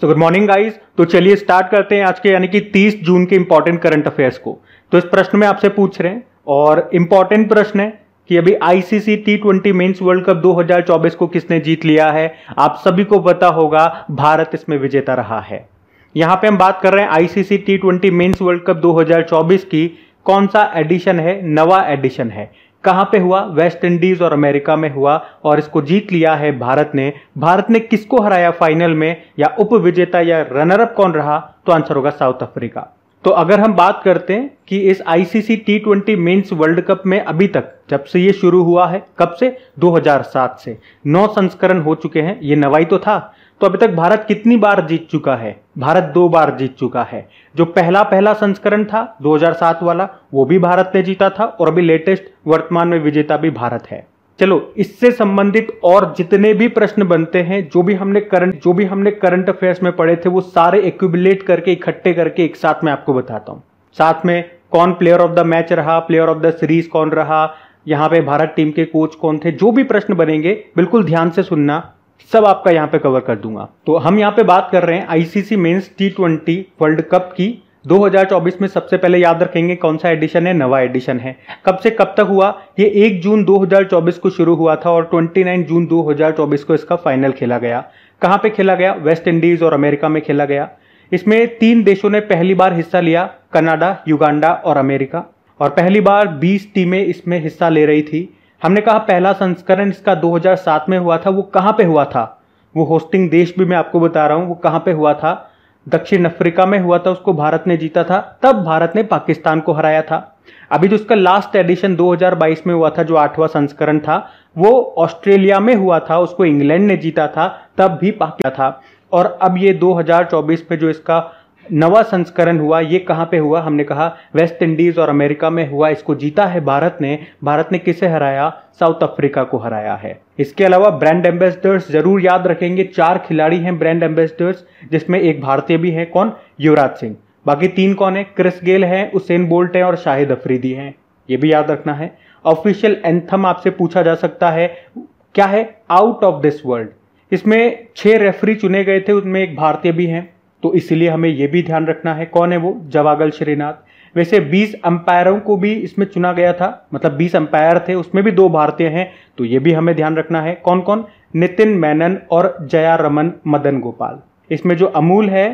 so good morning guys तो चलिए start करते हैं आज के यानी कि 30 जून के इंपॉर्टेंट करंट अफेयर्स को तो इस प्रश्न में आपसे पूछ रहे हैं और इंपॉर्टेंट प्रश्न है कि अभी ICC T twenty men's World Cup 2024 को किसने जीत लिया है आप सभी को पता होगा भारत इसमें विजेता रहा है यहां पे हम बात कर रहे हैं ICC T twenty men's World Cup 2024 की कौन सा एडिशन है नवा एडिशन है कहाँ पे हुआ वेस्ट इंडीज और अमेरिका में हुआ और इसको जीत लिया है भारत ने भारत ने किसको हराया फाइनल में या उप विजेता या रनरअप कौन रहा तो आंसर होगा साउथ अफ्रीका तो अगर हम बात करते हैं कि इस ICC T twenty men's World Cup में अभी तक जब से ये शुरू हुआ है कब से 2007 से नौ संस्करण हो चुके हैं ये नवाई तो था तो अभी तक भारत कितनी बार जीत चुका है भारत दो बार जीत चुका है जो पहला पहला संस्करण था 2007 वाला वो भी भारत ने जीता था और अभी लेटेस्ट वर्तमान में विजेता भी भारत है चलो इससे संबंधित और जितने भी प्रश्न बनते हैं जो भी हमने करंट जो भी हमने करंट अफेयर्स में पढ़े थे वो सारे एक्यूबलेट करके इकट्ठे करके एक साथ में आपको बताता हूं साथ में कौन प्लेयर ऑफ द मैच रहा प्लेयर ऑफ द सीरीज कौन रहा यहाँ पे भारत टीम के कोच कौन थे जो भी प्रश्न बनेंगे बिल्कुल ध्यान से सुनना सब आपका यहाँ पे कवर कर दूंगा तो हम यहाँ पे बात कर रहे हैं ICC men's T twenty World Cup की 2024 में सबसे पहले याद रखेंगे कौन सा एडिशन है नवा एडिशन है कब से कब तक हुआ ये 1 जून 2024 को शुरू हुआ था और 29 जून 2024 को इसका फाइनल खेला गया कहाँ पे खेला गया वेस्ट इंडीज और अमेरिका में खेला गया इसमें तीन देशों ने पहली बार हिस्सा लिया कनाडा युगांडा और अमेरिका और पहली बार 20 टीमें इसमें हिस्सा ले रही थी हमने कहा पहला संस्करण इसका 2007 में हुआ था वो कहाँ पे हुआ था वो होस्टिंग देश भी मैं आपको बता रहा हूँ वो कहाँ पे हुआ था दक्षिण अफ्रीका में हुआ था उसको भारत ने जीता था तब भारत ने पाकिस्तान को हराया था अभी जो उसका लास्ट एडिशन 2022 में हुआ था जो आठवां संस्करण था वो ऑस्ट्रेलिया में हुआ था उसको इंग्लैंड ने जीता था तब भी पाकिस्तान था और अब ये 2024 में जो इसका नवा संस्करण हुआ ये कहाँ पे हुआ हमने कहा वेस्ट इंडीज और अमेरिका में हुआ इसको जीता है भारत ने भारत ने किसे हराया साउथ अफ्रीका को हराया है इसके अलावा ब्रांड एम्बेसडर्स जरूर याद रखेंगे चार खिलाड़ी हैं ब्रांड एम्बेसडर्स जिसमें एक भारतीय भी है कौन युवराज सिंह बाकी तीन कौन है क्रिस गेल है उसेन बोल्ट है और शाहिद अफरीदी हैं ये भी याद रखना है ऑफिशियल एंथम आपसे पूछा जा सकता है क्या है आउट ऑफ दिस वर्ल्ड इसमें छह रेफरी चुने गए थे उनमें एक भारतीय भी हैं तो इसलिए हमें यह भी ध्यान रखना है कौन है वो जवागल श्रीनाथ वैसे 20 अंपायरों को भी इसमें चुना गया था मतलब 20 अंपायर थे उसमें भी दो भारतीय हैं तो ये भी हमें ध्यान रखना है कौन कौन नितिन मैनन और जया रमन मदन गोपाल इसमें जो अमूल है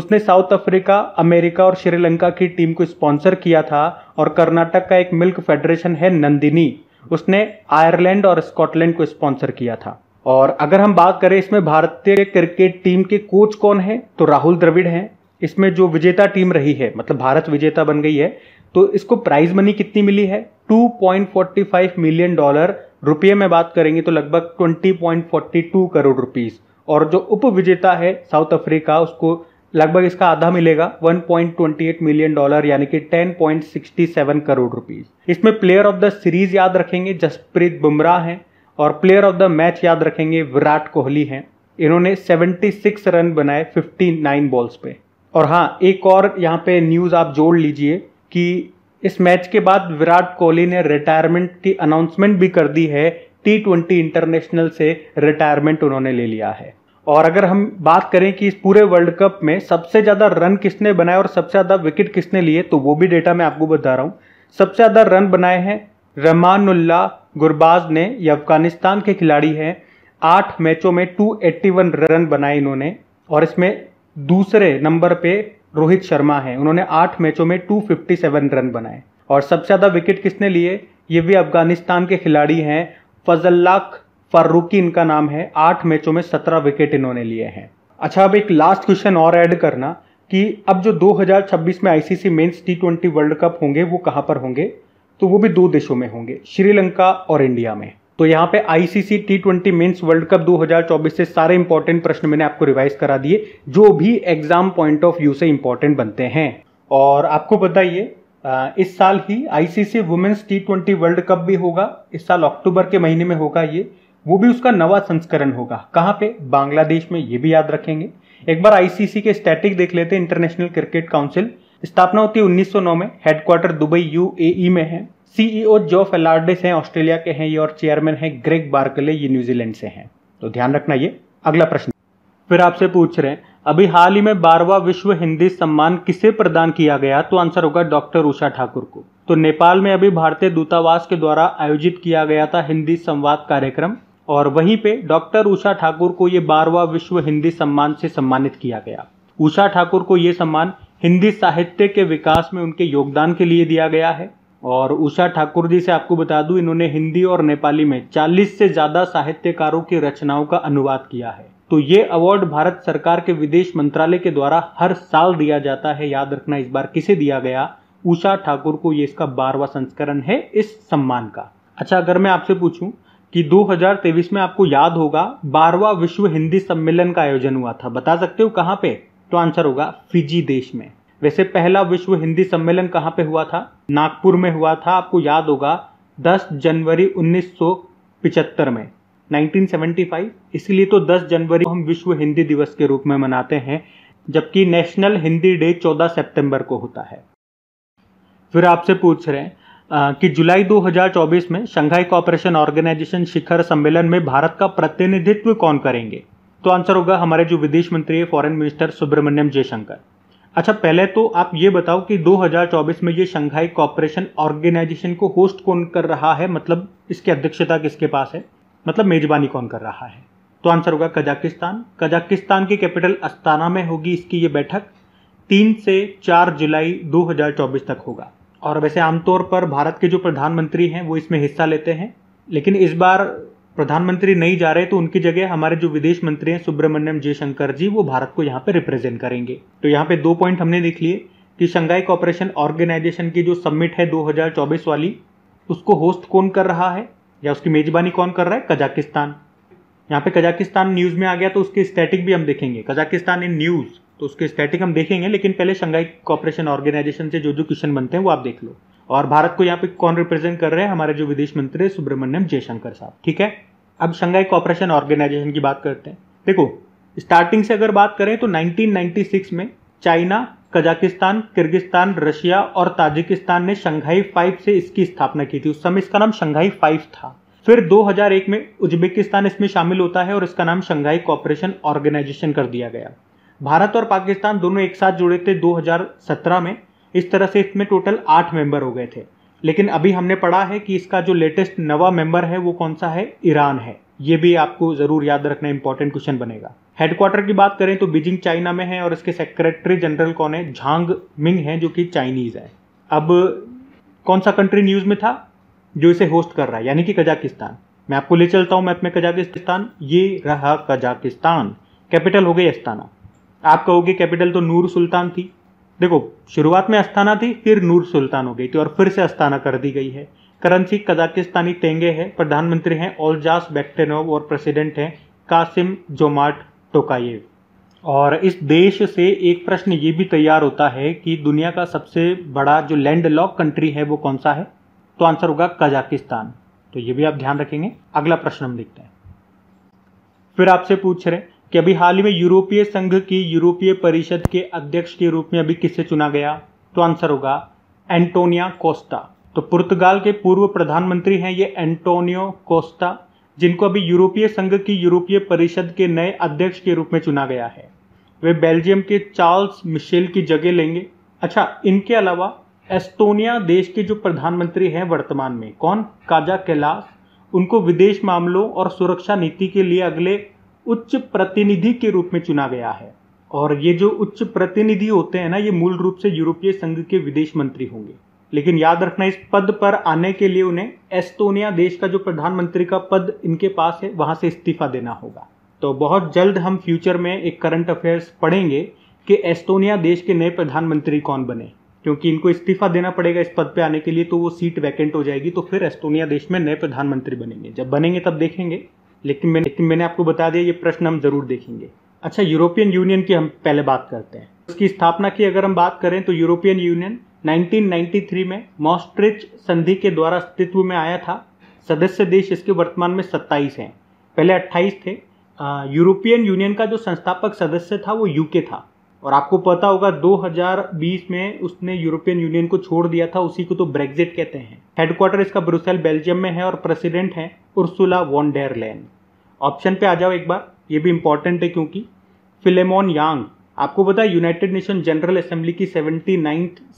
उसने साउथ अफ्रीका अमेरिका और श्रीलंका की टीम को स्पॉन्सर किया था और कर्नाटक का एक मिल्क फेडरेशन है नंदिनी उसने आयरलैंड और स्कॉटलैंड को स्पॉन्सर किया था और अगर हम बात करें इसमें भारतीय क्रिकेट टीम के कोच कौन है तो राहुल द्रविड़ हैं इसमें जो विजेता टीम रही है मतलब भारत विजेता बन गई है तो इसको प्राइज मनी कितनी मिली है 2.45 मिलियन डॉलर रुपये में बात करेंगे तो लगभग 20.42 करोड़ रुपीस और जो उप विजेता है साउथ अफ्रीका उसको लगभग इसका आधा मिलेगा 1.28 मिलियन डॉलर यानी कि 10.67 करोड़ रुपीस इसमें प्लेयर ऑफ द सीरीज याद रखेंगे जसप्रीत बुमराह हैं और प्लेयर ऑफ द मैच याद रखेंगे विराट कोहली हैं इन्होंने 76 रन बनाए 59 बॉल्स पे और हाँ एक और यहाँ पे न्यूज़ आप जोड़ लीजिए कि इस मैच के बाद विराट कोहली ने रिटायरमेंट की अनाउंसमेंट भी कर दी है टी ट्वेंटी इंटरनेशनल से रिटायरमेंट उन्होंने ले लिया है और अगर हम बात करें कि इस पूरे वर्ल्ड कप में सबसे ज़्यादा रन किसने बनाए और सबसे ज़्यादा विकेट किसने लिए तो वो भी डेटा मैं आपको बता रहा हूँ सबसे ज़्यादा रन बनाए हैं रहमानुल्ला गुरबाज ने ये अफगानिस्तान के खिलाड़ी हैं आठ मैचों में 281 रन बनाए इन्होंने और इसमें दूसरे नंबर पे रोहित शर्मा हैं उन्होंने आठ मैचों में 257 रन बनाए और सबसे ज़्यादा विकेट किसने लिए ये भी अफगानिस्तान के खिलाड़ी हैं फजल्लाख फर्रुकी इनका नाम है आठ मैचों में सत्रह विकेट इन्होंने लिए हैं अच्छा अब एक लास्ट क्वेश्चन और ऐड करना कि अब जो 2026 में ICC men's T twenty World Cup होंगे वो कहाँ पर होंगे तो वो भी दो देशों में होंगे श्रीलंका और इंडिया में तो यहाँ पे ICC T twenty men's World Cup 2024 से सारे इंपॉर्टेंट प्रश्न मैंने आपको रिवाइज करा दिए जो भी एग्जाम पॉइंट ऑफ व्यू से इंपॉर्टेंट बनते हैं और आपको बताइए इस साल ही ICC women's T twenty World Cup भी होगा इस साल अक्टूबर के महीने में होगा ये वो भी उसका नवा संस्करण होगा कहाँ पे बांग्लादेश में ये भी याद रखेंगे एक बार आईसीसी के स्टैटिक देख लेते हैं इंटरनेशनल क्रिकेट काउंसिल स्थापना होती है उन्नीस में हेडक्वार्टर दुबई यू e में है सीईओ जो फेलार्डिस हैं ऑस्ट्रेलिया के हैं ये और चेयरमैन हैं ग्रेग बार्कले ये न्यूजीलैंड से हैं तो ध्यान रखना ये अगला प्रश्न फिर आपसे पूछ रहे हैं अभी हाल ही में बारवा विश्व हिंदी सम्मान किसे प्रदान किया गया तो आंसर होगा डॉक्टर उषा ठाकुर को तो नेपाल में अभी भारतीय दूतावास के द्वारा आयोजित किया गया था हिंदी संवाद कार्यक्रम और वहीं पे डॉक्टर उषा ठाकुर को ये बारवा विश्व हिंदी सम्मान से सम्मानित किया गया उषा ठाकुर को ये सम्मान हिंदी साहित्य के विकास में उनके योगदान के लिए दिया गया है और उषा ठाकुर जी से आपको बता दूं इन्होंने हिंदी और नेपाली में 40 से ज़्यादा साहित्यकारों की रचनाओं का अनुवाद किया है तो ये अवार्ड भारत सरकार के विदेश मंत्रालय के द्वारा हर साल दिया जाता है याद रखना इस बार किसे दिया गया उषा ठाकुर को ये इसका बारवा संस्करण है इस सम्मान का अच्छा अगर मैं आपसे पूछूं कि 2023 में आपको याद होगा बारवा विश्व हिंदी सम्मेलन का आयोजन हुआ था बता सकते हो कहाँ पे तो आंसर होगा फिजी देश में वैसे पहला विश्व हिंदी सम्मेलन कहाँ पे हुआ था नागपुर में हुआ था आपको याद होगा 10 जनवरी 1975 में 1975 इसलिए तो 10 जनवरी हम विश्व हिंदी दिवस के रूप में मनाते हैं जबकि नेशनल हिंदी डे 14 सितंबर को होता है फिर आपसे पूछ रहे हैं कि जुलाई 2024 में शंघाई कॉपरेशन ऑर्गेनाइजेशन शिखर सम्मेलन में भारत का प्रतिनिधित्व कौन करेंगे तो आंसर होगा हमारे जो विदेश मंत्री है फॉरेन मिनिस्टर सुब्रमण्यम जयशंकर अच्छा पहले तो आप ये बताओ कि 2024 में ये शंघाई कॉपरेशन ऑर्गेनाइजेशन को होस्ट कौन कर रहा है मतलब इसकी अध्यक्षता किसके पास है मतलब मेजबानी कौन कर रहा है तो आंसर होगा कजाकिस्तान कजाकिस्तान की कैपिटल अस्ताना में होगी इसकी ये बैठक तीन से चार जुलाई 2024 तक होगा और वैसे आमतौर पर भारत के जो प्रधानमंत्री हैं वो इसमें हिस्सा लेते हैं लेकिन इस बार प्रधानमंत्री नहीं जा रहे तो उनकी जगह हमारे जो विदेश मंत्री हैं सुब्रमण्यम जयशंकर जी वो भारत को यहाँ पे रिप्रेजेंट करेंगे तो यहाँ पे दो पॉइंट हमने देख लिए कि शंघाई कॉपरेशन ऑर्गेनाइजेशन की जो सबमिट है 2024 वाली उसको होस्ट कौन कर रहा है या उसकी मेजबानी कौन कर रहा है कजाकिस्तान यहाँ पे कजाकिस्तान न्यूज़ में आ गया तो उसके स्टैटिक भी हम देखेंगे कजाकिस्तान इन न्यूज़ तो उसके स्टैटिक हम देखेंगे लेकिन पहले शंघाई कॉपरेशन ऑर्गेनाइजेशन से जो जो क्वेश्चन बनते हैं वो आप देख लो और भारत को यहाँ पे कौन रिप्रेजेंट कर रहे हैं हमारे जो विदेश मंत्री सुब्रमण्यम जयशंकर साहब ठीक है अब शंघाई कॉपरेशन ऑर्गेनाइजेशन की बात करते हैं देखो स्टार्टिंग से अगर बात करें तो 1996 में चाइना कजाकिस्तान किर्गिस्तान रशिया और ताजिकिस्तान ने शंघाई फाइव से इसकी स्थापना की थी उस समय इसका नाम शंघाई फाइव था फिर 2001 में उज्बेकिस्तान इसमें शामिल होता है और इसका नाम शंघाई कॉपरेशन ऑर्गेनाइजेशन कर दिया गया भारत और पाकिस्तान दोनों एक साथ जुड़े थे 2017 में इस तरह से इसमें टोटल आठ मेंबर हो गए थे लेकिन अभी हमने पढ़ा है कि इसका जो लेटेस्ट नवा मेंबर है वो कौन सा है ईरान है ये भी आपको जरूर याद रखना इंपॉर्टेंट क्वेश्चन बनेगा हेडक्वार्टर की बात करें तो बीजिंग चाइना में है और इसके सेक्रेटरी जनरल कौन है झांग मिंग है जो कि चाइनीज है अब कौन सा कंट्री न्यूज में था जो इसे होस्ट कर रहा है यानी कि कजाकिस्तान मैं आपको ले चलता हूँ मैप में कजाकिस्तान ये रहा कजाकिस्तान कैपिटल हो गई अस्ताना आप कहोगे कैपिटल तो नूर सुल्तान थी देखो शुरुआत में अस्थाना थी फिर नूर सुल्तान हो गई थी और फिर से अस्थाना कर दी गई है करंसी कजाकिस्तानी तेंगे है प्रधानमंत्री हैं ओलजास बैक्टेनोव और प्रेसिडेंट हैं कासिम जोमाट टोकाइव और इस देश से एक प्रश्न ये भी तैयार होता है कि दुनिया का सबसे बड़ा जो लैंड लॉक कंट्री है वो कौन सा है तो आंसर होगा कजाकिस्तान तो ये भी आप ध्यान रखेंगे अगला प्रश्न हम देखते हैं फिर आपसे पूछ रहे कि अभी हाल ही में यूरोपीय संघ की यूरोपीय परिषद के अध्यक्ष के रूप में अभी किससे चुना गया तो आंसर होगा एंटोनिया कोस्टा तो पुर्तगाल के पूर्व प्रधानमंत्री हैं ये एंटोनियो कोस्टा जिनको अभी यूरोपीय संघ की यूरोपीय परिषद के नए अध्यक्ष के रूप में चुना गया है वे बेल्जियम के चार्ल्स मिशेल की जगह लेंगे अच्छा इनके अलावा एस्टोनिया देश के जो प्रधानमंत्री हैं वर्तमान में कौन काजा कैलाश उनको विदेश मामलों और सुरक्षा नीति के लिए अगले उच्च प्रतिनिधि के रूप में चुना गया है और ये जो उच्च प्रतिनिधि होते हैं ना ये मूल रूप से यूरोपीय संघ के विदेश मंत्री होंगे लेकिन याद रखना इस पद पर आने के लिए उन्हें एस्तोनिया देश का जो प्रधानमंत्री का पद इनके पास है वहां से इस्तीफा देना होगा तो बहुत जल्द हम फ्यूचर में एक करंट अफेयर्स पढ़ेंगे कि एस्तोनिया देश के नए प्रधानमंत्री कौन बने क्योंकि इनको इस्तीफा देना पड़ेगा इस पद पे आने के लिए तो वो सीट वैकेंट हो जाएगी तो फिर एस्तोनिया देश में नए प्रधानमंत्री बनेंगे जब बनेंगे तब देखेंगे लेकिन मैंने लेकिन मैंने आपको बता दिया ये प्रश्न हम ज़रूर देखेंगे अच्छा यूरोपियन यूनियन की हम पहले बात करते हैं उसकी स्थापना की अगर हम बात करें तो यूरोपियन यूनियन 1993 में मॉस्ट्रिच संधि के द्वारा अस्तित्व में आया था सदस्य देश इसके वर्तमान में 27 हैं पहले 28 थे यूरोपियन यूनियन का जो संस्थापक सदस्य था वो यूके था और आपको पता होगा 2020 में उसने यूरोपियन यूनियन को छोड़ दिया था उसी को तो ब्रेग्जिट कहते हैं हेडक्वार्टर इसका ब्रुसेल बेल्जियम में है और प्रेसिडेंट है Ursula von der Leyen option पे आ जाओ एक बार ये भी इंपॉर्टेंट है क्योंकि फिलेमोन यांग आपको पता है यूनाइटेड नेशन जनरल असेंबली की सेवेंटी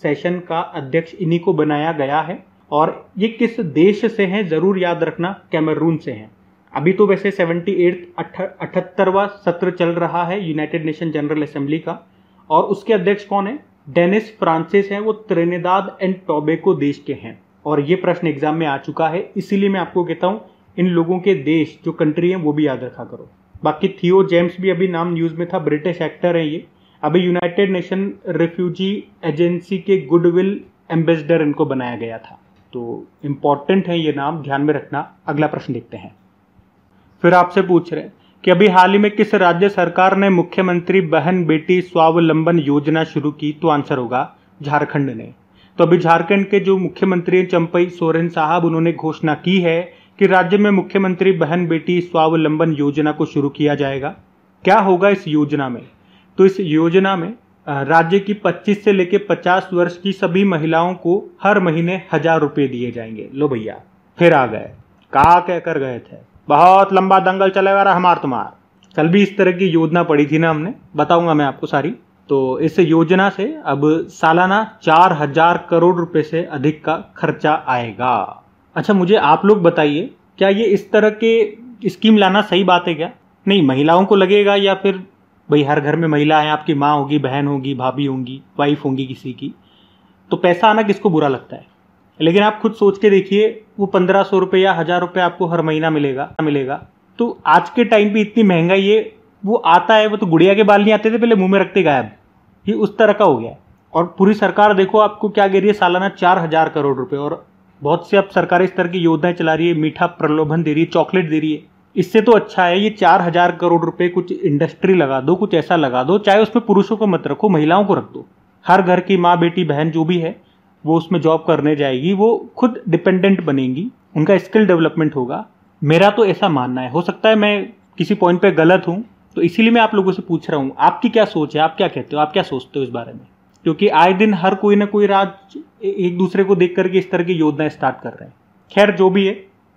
सेशन का अध्यक्ष इन्हीं को बनाया गया है और ये किस देश से हैं जरूर याद रखना कैमरून से हैं अभी तो वैसे सेवेंटी एट अठहत्तरवा सत्र चल रहा है यूनाइटेड नेशन जनरल असेंबली का और उसके अध्यक्ष कौन है डेनिस फ्रांसिस हैं वो त्रेनेदाद एंड टोबेको देश के हैं और ये प्रश्न एग्जाम में आ चुका है इसीलिए मैं आपको कहता हूँ इन लोगों के देश जो कंट्री है वो भी याद रखा करो बाकी थियो जेम्स भी अभी नाम न्यूज़ में था ब्रिटिश एक्टर हैं ये अभी यूनाइटेड नेशन रिफ्यूजी एजेंसी के गुडविल एम्बेसडर इनको बनाया गया था तो इम्पॉर्टेंट है ये नाम ध्यान में रखना अगला प्रश्न देखते हैं फिर आपसे पूछ रहे हैं कि अभी हाल ही में किस राज्य सरकार ने मुख्यमंत्री बहन बेटी स्वावलंबन योजना शुरू की तो आंसर होगा झारखंड ने तो अभी झारखंड के जो मुख्यमंत्री चंपई सोरेन साहब उन्होंने घोषणा की है कि राज्य में मुख्यमंत्री बहन बेटी स्वावलंबन योजना को शुरू किया जाएगा क्या होगा इस योजना में तो इस योजना में राज्य की 25 से लेकर 50 वर्ष की सभी महिलाओं को हर महीने हजार रुपये दिए जाएंगे लो भैया फिर आ गए कहा कहकर गए थे बहुत लंबा दंगल चलेगा रहा हमार तुम्हार कल भी इस तरह की योजना पड़ी थी ना हमने बताऊंगा मैं आपको सारी तो इस योजना से अब सालाना चार हजार करोड़ रुपए से अधिक का खर्चा आएगा अच्छा मुझे आप लोग बताइए क्या ये इस तरह के स्कीम लाना सही बात है क्या नहीं महिलाओं को लगेगा या फिर भाई हर घर में महिला है आपकी माँ होगी बहन होगी भाभी होंगी वाइफ होंगी किसी की तो पैसा आना किसको बुरा लगता है लेकिन आप खुद सोच के देखिए वो पंद्रह सौ रुपये या हज़ार रुपये आपको हर महीना मिलेगा मिलेगा तो आज के टाइम पे इतनी महंगाई है वो आता है वो तो गुड़िया के बाल नहीं आते थे पहले मुंह में रखते गायब ये उस तरह का हो गया और पूरी सरकार देखो आपको क्या कह रही है सालाना चार हज़ार करोड़ रुपये और बहुत सी अब सरकारी स्तर की योजनाएं चला रही है मीठा प्रलोभन दे रही है चॉकलेट दे रही है इससे तो अच्छा है ये चार हजार करोड़ रुपए कुछ इंडस्ट्री लगा दो कुछ ऐसा लगा दो चाहे उसमें पुरुषों को मत रखो महिलाओं को रख दो हर घर की माँ बेटी बहन जो भी है वो उसमें जॉब करने जाएगी वो खुद डिपेंडेंट बनेंगी उनका स्किल डेवलपमेंट होगा मेरा तो ऐसा मानना है हो सकता है मैं किसी पॉइंट पर गलत हूँ तो इसीलिए मैं आप लोगों से पूछ रहा हूँ आपकी क्या सोच है आप क्या कहते हो आप क्या सोचते हो इस बारे में क्योंकि आए दिन हर कोई ना कोई राज एक दूसरे को देख करके इस तरह की योजना स्टार्ट कर रहे हैं खैर जो भी है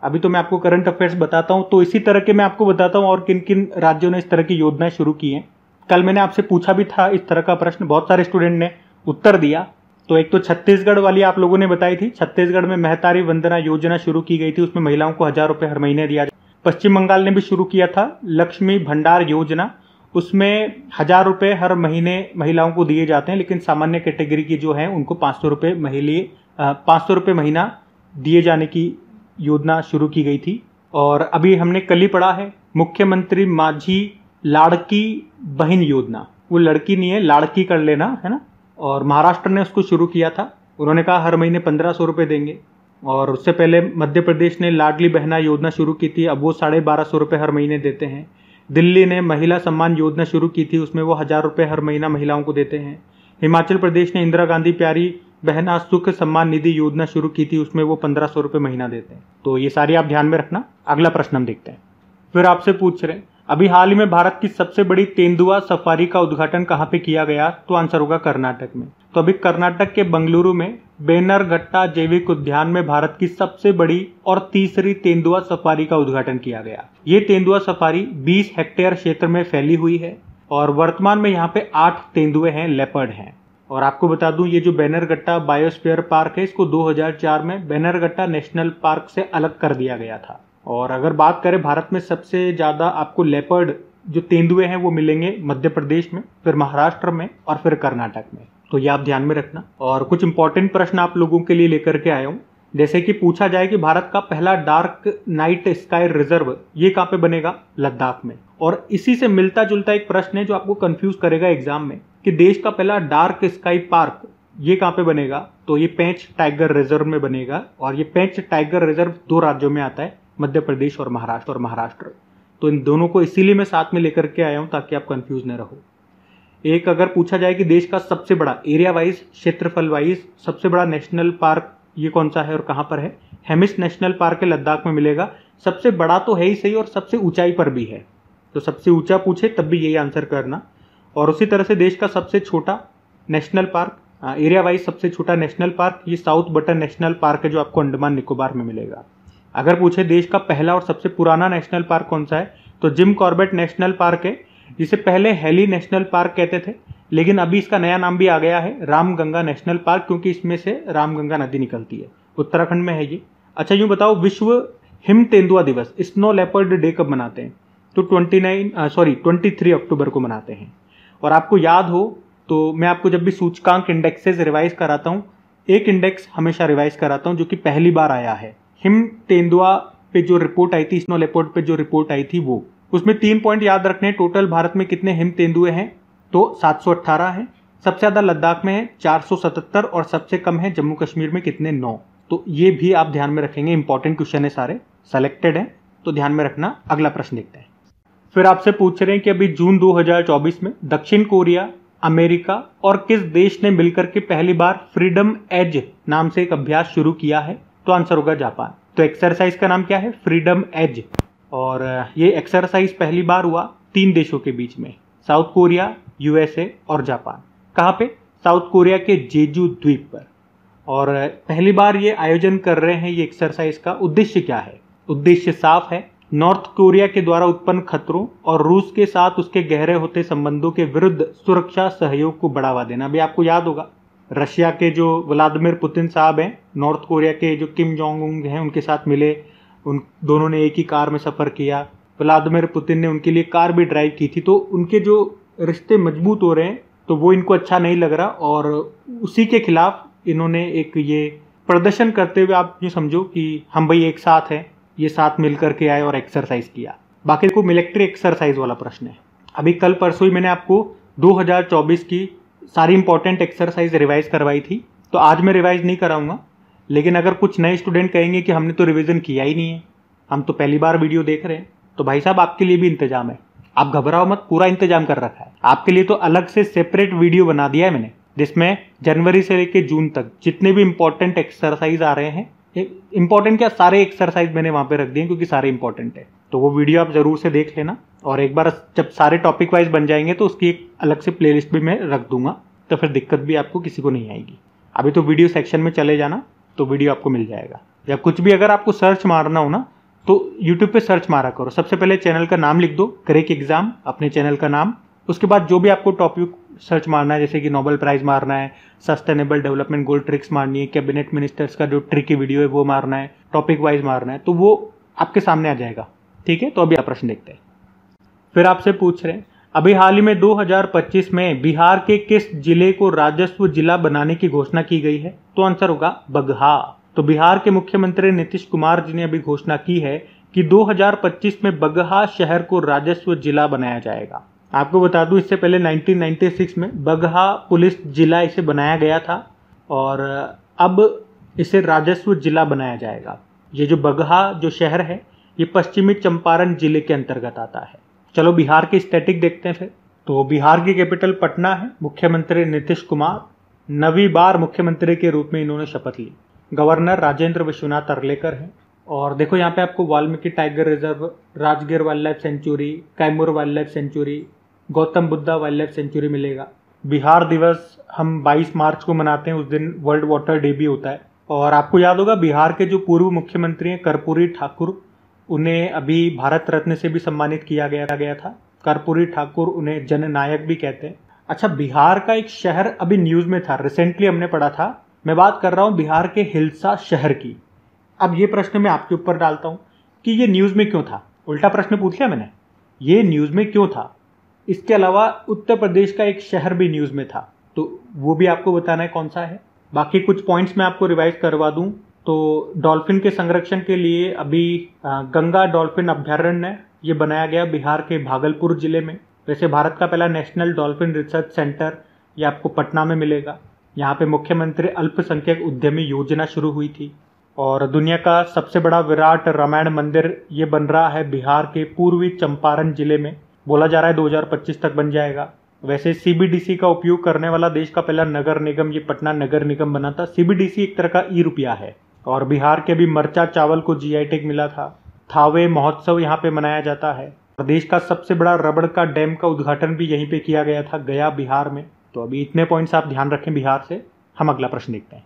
अभी तो मैं आपको करंट अफेयर्स बताता हूँ तो इसी तरह के मैं आपको बताता हूँ और किन किन राज्यों ने इस तरह की योजनाएं शुरू की हैं कल मैंने आपसे पूछा भी था इस तरह का प्रश्न बहुत सारे स्टूडेंट ने उत्तर दिया तो एक तो छत्तीसगढ़ वाली आप लोगों ने बताई थी छत्तीसगढ़ में महतारी वंदना योजना शुरू की गई थी उसमें महिलाओं को हजार रुपये हर महीने दिया पश्चिम बंगाल ने भी शुरू किया था लक्ष्मी भंडार योजना उसमें हज़ार रुपये हर महीने महिलाओं को दिए जाते हैं लेकिन सामान्य कैटेगरी की जो है उनको पाँच सौ रुपये महीने पाँच सौ रुपये महीना दिए जाने की योजना शुरू की गई थी और अभी हमने कल ही पढ़ा है मुख्यमंत्री माझी लाड़की बहन योजना वो लड़की नहीं है लाड़की कर लेना है ना और महाराष्ट्र ने उसको शुरू किया था उन्होंने कहा हर महीने पंद्रह सौ रुपये देंगे और उससे पहले मध्य प्रदेश ने लाडली बहना योजना शुरू की थी अब वो साढ़े बारह सौ रुपये हर महीने देते हैं दिल्ली ने महिला सम्मान योजना शुरू की थी उसमें वो हजार रुपये हर महीना महिलाओं को देते हैं हिमाचल प्रदेश ने इंदिरा गांधी प्यारी बहना सुख सम्मान निधि योजना शुरू की थी उसमें वो पंद्रह सौ रुपये महीना देते हैं तो ये सारी आप ध्यान में रखना अगला प्रश्न हम देखते हैं फिर आपसे पूछ रहे हैं अभी हाल ही में भारत की सबसे बड़ी तेंदुआ सफारी का उद्घाटन कहाँ पे किया गया तो आंसर होगा कर्नाटक में तो अभी कर्नाटक के बंगलुरु में बेनर घट्टा जैविक उद्यान में भारत की सबसे बड़ी और तीसरी तेंदुआ सफारी का उद्घाटन किया गया ये तेंदुआ सफारी 20 हेक्टेयर क्षेत्र में फैली हुई है और वर्तमान में यहाँ पे आठ तेंदुए हैं लेपर्ड हैं और आपको बता दूं ये जो बैनरगट्टा बायोस्फीयर पार्क है इसको 2004 में बैनरगट्टा नेशनल पार्क से अलग कर दिया गया था और अगर बात करें भारत में सबसे ज़्यादा आपको लेपर्ड जो तेंदुए हैं वो मिलेंगे मध्य प्रदेश में फिर महाराष्ट्र में और फिर कर्नाटक में तो ये आप ध्यान में रखना और कुछ इंपॉर्टेंट प्रश्न आप लोगों के लिए लेकर के आया हूँ जैसे कि पूछा जाए कि भारत का पहला डार्क नाइट स्काई रिजर्व ये कहाँ पे बनेगा लद्दाख में और इसी से मिलता जुलता एक प्रश्न है जो आपको कंफ्यूज करेगा एग्जाम में कि देश का पहला डार्क स्काई पार्क ये कहाँ पे बनेगा तो ये पेंच टाइगर रिजर्व में बनेगा और ये पेंच टाइगर रिजर्व दो राज्यों में आता है मध्य प्रदेश और महाराष्ट्र और महाराष्ट्र तो इन दोनों को इसीलिए मैं साथ में लेकर के आया हूँ ताकि आप कन्फ्यूज न रहो एक अगर पूछा जाए कि देश का सबसे बड़ा एरिया वाइज क्षेत्रफल वाइज सबसे बड़ा नेशनल पार्क ये कौन सा है और कहाँ पर है हेमिस नेशनल पार्क है लद्दाख में मिलेगा सबसे बड़ा तो है ही सही और सबसे ऊंचाई पर भी है तो सबसे ऊंचा पूछे तब भी यही आंसर करना और उसी तरह से देश का सबसे छोटा नेशनल पार्क एरिया वाइज सबसे छोटा नेशनल पार्क ये साउथ बटन नेशनल पार्क है जो आपको अंडमान निकोबार में मिलेगा अगर पूछे देश का पहला और सबसे पुराना नेशनल पार्क कौन सा है तो जिम कॉर्बेट नेशनल पार्क है जिसे पहले हेली नेशनल पार्क कहते थे लेकिन अभी इसका नया नाम भी आ गया है रामगंगा नेशनल पार्क क्योंकि इसमें से रामगंगा नदी निकलती है उत्तराखंड में है ये अच्छा यूँ बताओ विश्व हिम तेंदुआ दिवस स्नो लेपर्ड डे कब मनाते हैं तो twenty nine sorry twenty three October को मनाते हैं और आपको याद हो तो मैं आपको जब भी सूचकांक इंडेक्सेस रिवाइज कराता हूँ एक इंडेक्स हमेशा रिवाइज कराता हूँ जो कि पहली बार आया है हिम तेंदुआ पे जो रिपोर्ट आई थी स्नो लेपोर्ट पे जो रिपोर्ट आई थी वो उसमें तीन पॉइंट याद रखने टोटल भारत में कितने हिम तेंदुए हैं तो 718 है सबसे ज़्यादा लद्दाख में है 477 और सबसे कम है जम्मू कश्मीर में कितने नौ तो ये भी आप ध्यान में रखेंगे इंपॉर्टेंट क्वेश्चन है सारे सेलेक्टेड है तो ध्यान में रखना अगला प्रश्न देखते हैं फिर आपसे पूछ रहे हैं कि अभी जून 2024 में दक्षिण कोरिया अमेरिका और किस देश ने मिलकर के पहली बार फ्रीडम एज नाम से एक अभ्यास शुरू किया है तो आंसर होगा जापान तो एक्सरसाइज का नाम क्या है फ्रीडम एज और ये एक्सरसाइज पहली बार हुआ तीन देशों के बीच में साउथ कोरिया यूएसए और जापान कहाँ पे साउथ कोरिया के जेजू द्वीप पर और पहली बार ये आयोजन कर रहे हैं ये एक्सरसाइज का उद्देश्य क्या है उद्देश्य साफ है नॉर्थ कोरिया के द्वारा उत्पन्न खतरों और रूस के साथ उसके गहरे होते संबंधों के विरुद्ध सुरक्षा सहयोग को बढ़ावा देना भी आपको याद होगा रशिया के जो व्लादिमिर पुतिन साहब हैं नॉर्थ कोरिया के जो किम जोंग उंग हैं उनके साथ मिले उन दोनों ने एक ही कार में सफ़र किया व्लादिमिर पुतिन ने उनके लिए कार भी ड्राइव की थी तो उनके जो रिश्ते मजबूत हो रहे हैं तो वो इनको अच्छा नहीं लग रहा और उसी के खिलाफ इन्होंने एक ये प्रदर्शन करते हुए आप ये समझो कि हम भाई एक साथ हैं ये साथ मिल करके आए और एक्सरसाइज किया बाकी को मिलिट्री एक्सरसाइज वाला प्रश्न है अभी कल परसों ही मैंने आपको 2024 की सारी इंपॉर्टेंट एक्सरसाइज रिवाइज करवाई थी तो आज मैं रिवाइज नहीं कराऊंगा लेकिन अगर कुछ नए स्टूडेंट कहेंगे कि हमने तो रिविज़न किया ही नहीं है हम तो पहली बार वीडियो देख रहे हैं तो भाई साहब आपके लिए भी इंतजाम है आप घबराओ मत पूरा इंतजाम कर रखा है आपके लिए तो अलग से सेपरेट वीडियो बना दिया है मैंने जिसमें जनवरी से लेकर जून तक जितने भी इंपॉर्टेंट एक्सरसाइज आ रहे हैं इंपॉर्टेंट क्या सारे एक्सरसाइज मैंने वहां पे रख दिए क्योंकि सारे इंपॉर्टेंट है तो वो वीडियो आप ज़रूर से देख लेना और एक बार जब सारे टॉपिक वाइज बन जाएंगे तो उसकी एक अलग से प्लेलिस्ट भी मैं रख दूंगा तो फिर दिक्कत भी आपको किसी को नहीं आएगी अभी तो वीडियो सेक्शन में चले जाना तो वीडियो आपको मिल जाएगा या कुछ भी अगर आपको सर्च मारना हो ना तो यूट्यूब पर सर्च मारा करो सबसे पहले चैनल का नाम लिख दो क्रेक एग्ज़ाम अपने चैनल का नाम उसके बाद जो भी आपको टॉपिक सर्च मारना है जैसे कि नोबल प्राइज़ मारना है सस्टेनेबल डेवलपमेंट गोल ट्रिक्स मारनी है कैबिनेट मिनिस्टर्स का जो ट्रिकी वीडियो है वो मारना है टॉपिक वाइज मारना है तो वो आपके सामने आ जाएगा ठीक है तो अभी आप प्रश्न देखते हैं फिर आपसे पूछ रहे हैं अभी हाल ही में 2025 में बिहार के किस जिले को राजस्व जिला बनाने की घोषणा की गई है तो आंसर होगा बगहा तो बिहार के मुख्यमंत्री नीतीश कुमार जी ने अभी घोषणा की है कि 2025 में बगहा शहर को राजस्व जिला बनाया जाएगा आपको बता दूं इससे पहले 1996 में बगहा पुलिस जिला इसे बनाया गया था और अब इसे राजस्व जिला बनाया जाएगा ये जो बगहा जो शहर है ये पश्चिमी चंपारण जिले के अंतर्गत आता है चलो बिहार की स्टैटिक देखते हैं फिर तो बिहार की कैपिटल पटना है मुख्यमंत्री नीतीश कुमार नवी बार मुख्यमंत्री के रूप में इन्होंने शपथ ली गवर्नर राजेंद्र विश्वनाथ अरलेकर हैं और देखो यहाँ पे आपको Valmiki tiger reserve Rajgir wildlife sanctuary Kaimur wildlife sanctuary Gautam Buddha wildlife sanctuary मिलेगा बिहार दिवस हम 22 मार्च को मनाते हैं उस दिन वर्ल्ड वाटर डे भी होता है और आपको याद होगा बिहार के जो पूर्व मुख्यमंत्री हैं कर्पूरी ठाकुर उन्हें अभी भारत रत्न से भी सम्मानित किया गया गया था कर्पूरी ठाकुर उन्हें जननायक भी कहते हैं अच्छा बिहार का एक शहर अभी न्यूज़ में था रिसेंटली हमने पढ़ा था मैं बात कर रहा हूँ बिहार के हिलसा शहर की अब ये प्रश्न मैं आपके ऊपर डालता हूँ कि ये न्यूज़ में क्यों था उल्टा प्रश्न पूछ लिया मैंने ये न्यूज़ में क्यों था इसके अलावा उत्तर प्रदेश का एक शहर भी न्यूज़ में था तो वो भी आपको बताना है कौन सा है बाकी कुछ पॉइंट्स मैं आपको रिवाइज करवा दूँ तो डॉल्फिन के संरक्षण के लिए अभी गंगा डॉल्फिन अभ्यारण्य ये बनाया गया बिहार के भागलपुर ज़िले में वैसे भारत का पहला नेशनल डॉल्फिन रिसर्च सेंटर ये आपको पटना में मिलेगा यहाँ पे मुख्यमंत्री अल्पसंख्यक उद्यमी योजना शुरू हुई थी और दुनिया का सबसे बड़ा विराट रामायण मंदिर ये बन रहा है बिहार के पूर्वी चंपारण जिले में बोला जा रहा है 2025 तक बन जाएगा वैसे सीबीडीसी का उपयोग करने वाला देश का पहला नगर निगम ये पटना नगर निगम बना था सीबीडीसी एक तरह का ई रुपया है और बिहार के भी मरचा चावल को जी टेक मिला था थावे महोत्सव यहाँ पे मनाया जाता है प्रदेश का सबसे बड़ा रबड़ का डैम का उद्घाटन भी यहीं पे किया गया था गया बिहार में तो अभी इतने पॉइंट्स आप ध्यान रखें बिहार से हम अगला प्रश्न देखते हैं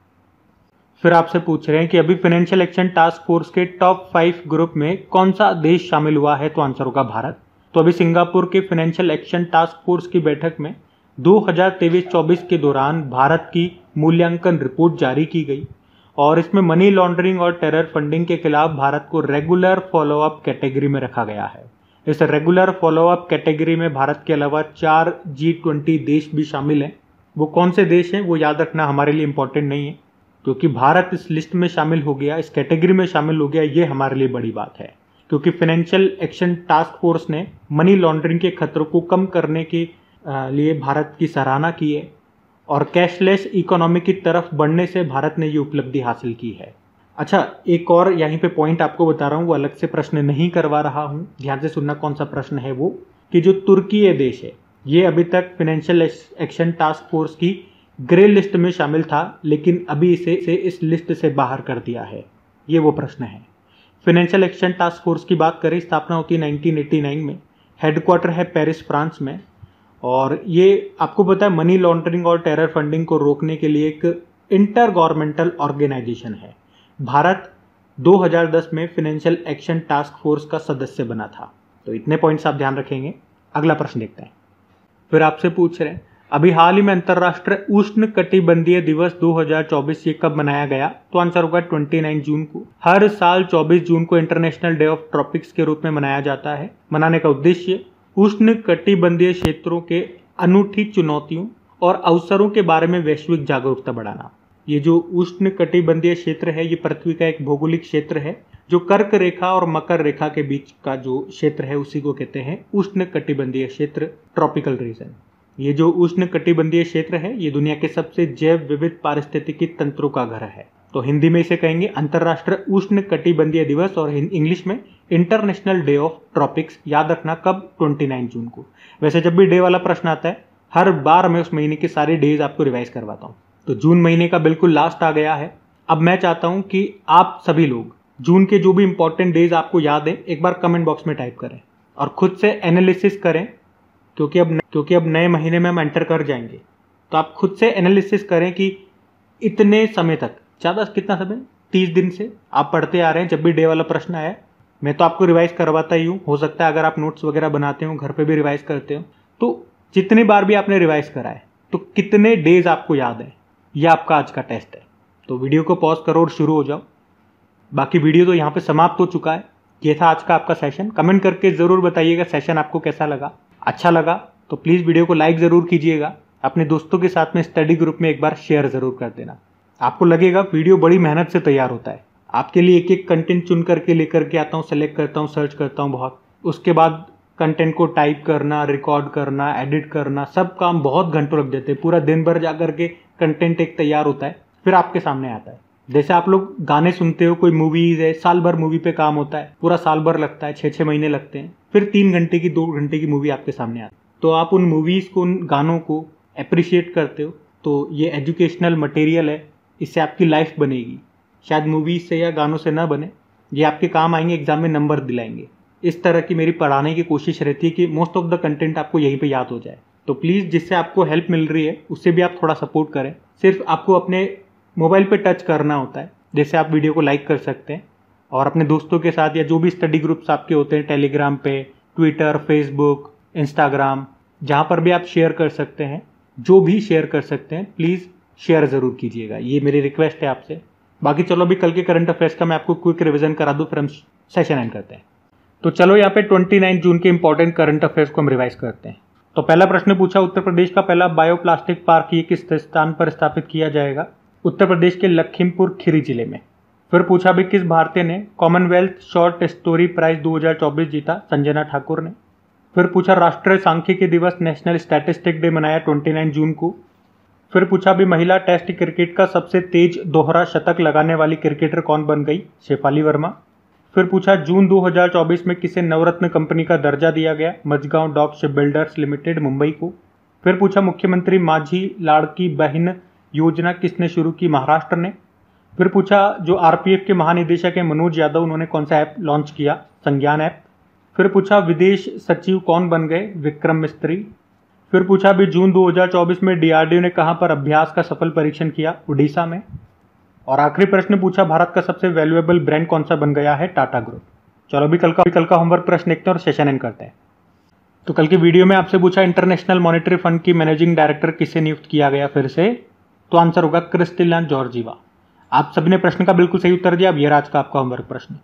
फिर आपसे पूछ रहे हैं कि अभी फाइनेंशियल एक्शन टास्क फोर्स के टॉप फाइव ग्रुप में कौन सा देश शामिल हुआ है तो आंसर होगा भारत तो अभी सिंगापुर के फाइनेंशियल एक्शन टास्क फोर्स की बैठक में 2023-24 के दौरान भारत की मूल्यांकन रिपोर्ट जारी की गई और इसमें मनी लॉन्ड्रिंग और टेरर फंडिंग के खिलाफ भारत को रेगुलर फॉलोअप कैटेगरी में रखा गया है इस रेगुलर फॉलोअप कैटेगरी में भारत के अलावा चार जी ट्वेंटी देश भी शामिल हैं वो कौन से देश हैं वो याद रखना हमारे लिए इम्पोर्टेंट नहीं है क्योंकि भारत इस लिस्ट में शामिल हो गया इस कैटेगरी में शामिल हो गया ये हमारे लिए बड़ी बात है क्योंकि फाइनेंशियल एक्शन टास्क फोर्स ने मनी लॉन्ड्रिंग के खतरों को कम करने के लिए भारत की सराहना की है और कैशलेस इकोनॉमी की तरफ बढ़ने से भारत ने ये उपलब्धि हासिल की है अच्छा एक और यहीं पे पॉइंट आपको बता रहा हूँ वो अलग से प्रश्न नहीं करवा रहा हूँ ध्यान से सुनना कौन सा प्रश्न है वो कि जो तुर्की ये देश है ये अभी तक फाइनेंशियल एक्शन टास्क फोर्स की ग्रे लिस्ट में शामिल था लेकिन अभी इसे, इसे इस लिस्ट से बाहर कर दिया है ये वो प्रश्न है फाइनेंशियल एक्शन टास्क फोर्स की बात करें स्थापना होती है 1989 में हेडक्वार्टर है पेरिस फ्रांस में और ये आपको पता है मनी लॉन्ड्रिंग और टेरर फंडिंग को रोकने के लिए एक इंटर गवर्नमेंटल ऑर्गेनाइजेशन है भारत 2010 में फाइनेंशियल एक्शन टास्क फोर्स का सदस्य बना था तो इतने पॉइंट्स आप ध्यान रखेंगे अगला प्रश्न देखते हैं फिर आपसे पूछ रहे हैं अभी हाल ही में अंतर्राष्ट्रीय उष्ण कटिबंधीय दिवस 2024 ये कब मनाया गया तो आंसर होगा 29 जून को हर साल 24 जून को इंटरनेशनल डे ऑफ ट्रॉपिक्स के रूप में मनाया जाता है मनाने का उद्देश्य उष्ण कटिबंधीय क्षेत्रों के अनूठी चुनौतियों और अवसरों के बारे में वैश्विक जागरूकता बढ़ाना ये जो उष्ण कटिबंधीय क्षेत्र है ये पृथ्वी का एक भौगोलिक क्षेत्र है जो कर्क रेखा और मकर रेखा के बीच का जो क्षेत्र है उसी को कहते हैं उष्ण कटिबंधीय क्षेत्र ट्रॉपिकल रीजन ये जो उष्ण कटिबंधीय क्षेत्र है ये दुनिया के सबसे जैव विविध पारिस्थितिकी तंत्रों का घर है तो हिंदी में इसे कहेंगे अंतर्राष्ट्रीय उष्ण कटिबंधीय दिवस और इंग्लिश में इंटरनेशनल डे ऑफ ट्रॉपिक्स याद रखना कब 29 जून को वैसे जब भी डे वाला प्रश्न आता है हर बार मैं उस महीने के सारे डेज आपको रिवाइज करवाता हूँ तो जून महीने का बिल्कुल लास्ट आ गया है अब मैं चाहता हूँ कि आप सभी लोग जून के जो भी इंपॉर्टेंट डेज आपको याद है एक बार कमेंट बॉक्स में टाइप करें और खुद से एनालिसिस करें क्योंकि अब क्योंकि अब नए महीने में हम एंटर कर जाएंगे तो आप खुद से एनालिसिस करें कि इतने समय तक ज़्यादा कितना समय तीस दिन से आप पढ़ते आ रहे हैं जब भी डे वाला प्रश्न आया मैं तो आपको रिवाइज करवाता ही हूँ हो सकता है अगर आप नोट्स वगैरह बनाते हो घर पर भी रिवाइज करते हो तो जितनी बार भी आपने रिवाइज करा है तो कितने डेज आपको याद है यह आपका आज का टेस्ट है तो वीडियो को पॉज करो और शुरू हो जाओ बाकी वीडियो तो यहाँ पे समाप्त हो चुका है ये था आज का आपका सेशन कमेंट करके ज़रूर बताइएगा सेशन आपको कैसा लगा अच्छा लगा तो प्लीज़ वीडियो को लाइक ज़रूर कीजिएगा अपने दोस्तों के साथ में स्टडी ग्रुप में एक बार शेयर ज़रूर कर देना आपको लगेगा वीडियो बड़ी मेहनत से तैयार होता है आपके लिए एक एक कंटेंट चुन करके लेकर के आता हूँ सेलेक्ट करता हूँ सर्च करता हूँ बहुत उसके बाद कंटेंट को टाइप करना रिकॉर्ड करना एडिट करना सब काम बहुत घंटों लग जाते हैं पूरा दिन भर जा करके कंटेंट एक तैयार होता है फिर आपके सामने आता है जैसे आप लोग गाने सुनते हो कोई मूवीज है साल भर मूवी पे काम होता है पूरा साल भर लगता है छः छः महीने लगते हैं फिर तीन घंटे की दो घंटे की मूवी आपके सामने आती है तो आप उन मूवीज़ को उन गानों को अप्रिशिएट करते हो तो ये एजुकेशनल मटेरियल है इससे आपकी लाइफ बनेगी शायद मूवीज़ से या गानों से ना बने ये आपके काम आएंगे एग्ज़ाम में नंबर दिलाएंगे इस तरह की मेरी पढ़ाने की कोशिश रहती है कि मोस्ट ऑफ द कंटेंट आपको यहीं पर याद हो जाए तो प्लीज़ जिससे आपको हेल्प मिल रही है उससे भी आप थोड़ा सपोर्ट करें सिर्फ आपको अपने मोबाइल पे टच करना होता है जैसे आप वीडियो को लाइक कर सकते हैं और अपने दोस्तों के साथ या जो भी स्टडी ग्रुप्स आपके होते हैं टेलीग्राम पे ट्विटर फेसबुक इंस्टाग्राम जहाँ पर भी आप शेयर कर सकते हैं जो भी शेयर कर सकते हैं प्लीज़ शेयर ज़रूर कीजिएगा ये मेरी रिक्वेस्ट है आपसे बाकी चलो अभी कल के करंट अफेयर्स का मैं आपको क्विक रिविजन करा दूँ फिर हम सेशन एंड करते हैं तो चलो यहाँ पे 29 जून के इंपॉर्टेंट करंट अफेयर्स को हम रिवाइज करते हैं तो पहला प्रश्न पूछा उत्तर प्रदेश का पहला बायोप्लास्टिक पार्क ये किस स्थान पर स्थापित किया जाएगा उत्तर प्रदेश के लखीमपुर खीरी जिले में फिर पूछा भी किस भारतीय ने कॉमनवेल्थ शॉर्ट स्टोरी प्राइज 2024 जीता संजना ठाकुर ने फिर पूछा राष्ट्रीय सांख्यिकी दिवस नेशनल स्टैटिस्टिक डे मनाया 29 जून को फिर पूछा भी महिला टेस्ट क्रिकेट का सबसे तेज दोहरा शतक लगाने वाली क्रिकेटर कौन बन गई शेफाली वर्मा फिर पूछा जून 2024 में किसे नवरत्न कंपनी का दर्जा दिया गया Mazagon dock shipbuilders limited Mumbai को फिर पूछा मुख्यमंत्री माझी लाड़की बहन योजना किसने शुरू की महाराष्ट्र ने फिर पूछा जो आरपीएफ के महानिदेशक हैं मनोज यादव उन्होंने कौन सा ऐप लॉन्च किया संज्ञान ऐप फिर पूछा विदेश सचिव कौन बन गए विक्रम मिस्त्री फिर पूछा भी जून 2024 में डीआरडीओ ने कहां पर अभ्यास का सफल परीक्षण किया उड़ीसा में और आखिरी प्रश्न पूछा भारत का सबसे वैल्यूएबल ब्रांड कौन सा बन गया है टाटा ग्रुप चलो अभी कल का अभी कल का होमवर्क प्रश्न देखते हैं और सेशन एंड करते हैं तो कल की वीडियो में आपसे पूछा इंटरनेशनल मॉनिटरी फंड की मैनेजिंग डायरेक्टर किसे नियुक्त किया गया फिर से तो आंसर होगा क्रिस्टिलियन जॉर्जीवा आप सभी ने प्रश्न का बिल्कुल सही उत्तर दिया अब यह आज का आपका होमवर्क प्रश्न